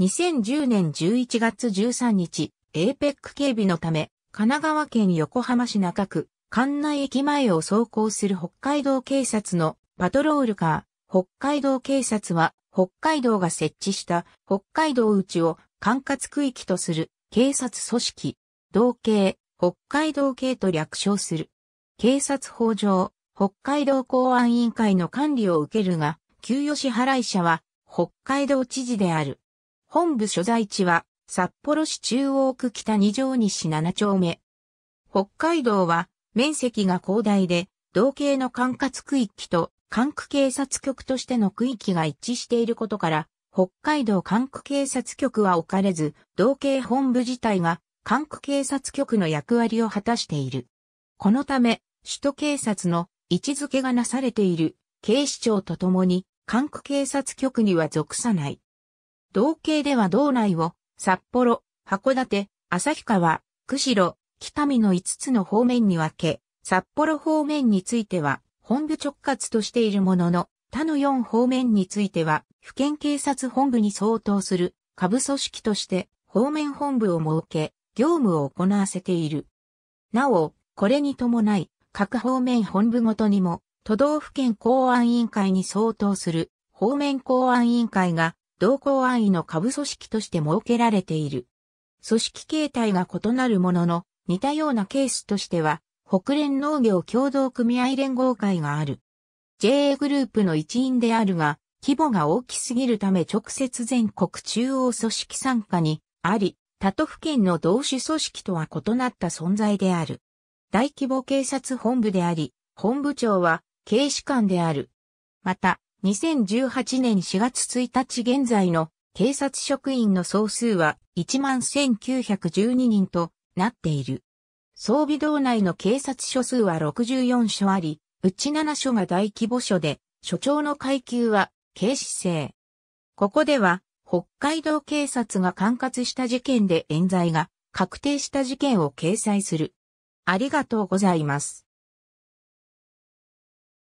2010年11月13日、APEC 警備のため、神奈川県横浜市中区、関内駅前を走行する北海道警察のパトロールカー、北海道警察は、北海道が設置した北海道内を管轄区域とする警察組織、同警、北海道警と略称する。警察法上、北海道公安委員会の管理を受けるが、給与支払い者は北海道知事である。本部所在地は、札幌市中央区北二条西7丁目。北海道は、面積が広大で、同系の管轄区域と管区警察局としての区域が一致していることから、北海道管区警察局は置かれず、道警本部自体が管区警察局の役割を果たしている。このため、首都警察の位置づけがなされている警視庁とともに、管区警察局には属さない。同系では道内を、札幌、函館、旭川、釧路、北見の5つの方面に分け、札幌方面については、本部直轄としているものの、他の4方面については、府県警察本部に相当する、下部組織として、方面本部を設け、業務を行わせている。なお、これに伴い、各方面本部ごとにも、都道府県公安委員会に相当する、方面公安委員会が同行安易の下部組織として設けられている。組織形態が異なるものの、似たようなケースとしては、北連農業共同組合連合会がある。JA グループの一員であるが、規模が大きすぎるため直接全国中央組織参加にあり、他都府県の同種組織とは異なった存在である。大規模警察本部であり、本部長は警視官である。また、2018年4月1日現在の警察職員の総数は11,912人となっている。装備道内の警察署数は64署あり、うち7署が大規模署で、署長の階級は警視制。ここでは、北海道警察が管轄した事件で冤罪が確定した事件を掲載する。ありがとうございます。